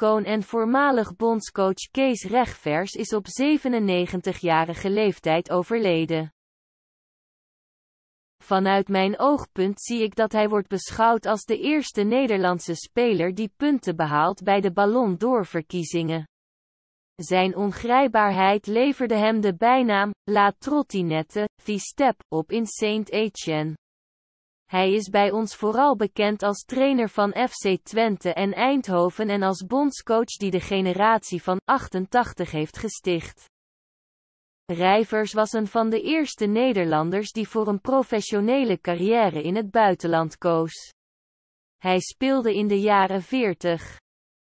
icoon en voormalig bondscoach Kees Rechvers is op 97-jarige leeftijd overleden. Vanuit mijn oogpunt zie ik dat hij wordt beschouwd als de eerste Nederlandse speler die punten behaalt bij de Ballon d'Or-verkiezingen. Zijn ongrijpbaarheid leverde hem de bijnaam La Trottinette, Vistep, op in Saint-Etienne. Hij is bij ons vooral bekend als trainer van FC Twente en Eindhoven en als bondscoach die de generatie van 88 heeft gesticht. Rijvers was een van de eerste Nederlanders die voor een professionele carrière in het buitenland koos. Hij speelde in de jaren 40,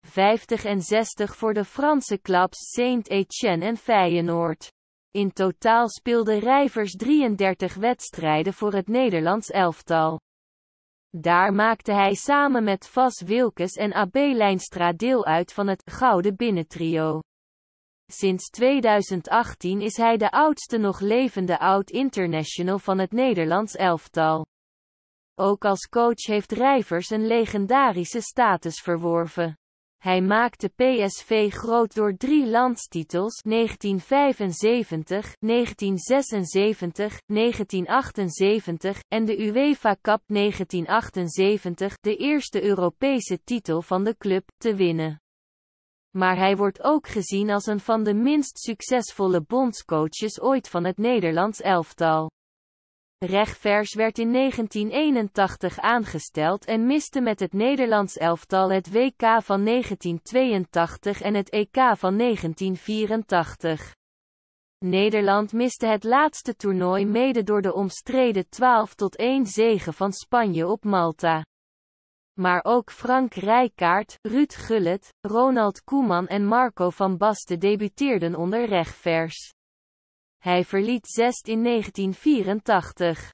50 en 60 voor de Franse clubs Saint-Etienne en Feyenoord. In totaal speelde Rijvers 33 wedstrijden voor het Nederlands elftal. Daar maakte hij samen met Vas Wilkes en AB Lijnstra deel uit van het Gouden Binnentrio. Sinds 2018 is hij de oudste nog levende oud-international van het Nederlands elftal. Ook als coach heeft Rijvers een legendarische status verworven. Hij maakte PSV groot door drie landstitels 1975, 1976, 1978 en de UEFA Cup 1978, de eerste Europese titel van de club, te winnen. Maar hij wordt ook gezien als een van de minst succesvolle bondscoaches ooit van het Nederlands elftal. Rechvers werd in 1981 aangesteld en miste met het Nederlands elftal het WK van 1982 en het EK van 1984. Nederland miste het laatste toernooi mede door de omstreden 12 tot 1 zegen van Spanje op Malta. Maar ook Frank Rijkaard, Ruud Gullit, Ronald Koeman en Marco van Basten debuteerden onder Rechvers. Hij verliet Zest in 1984.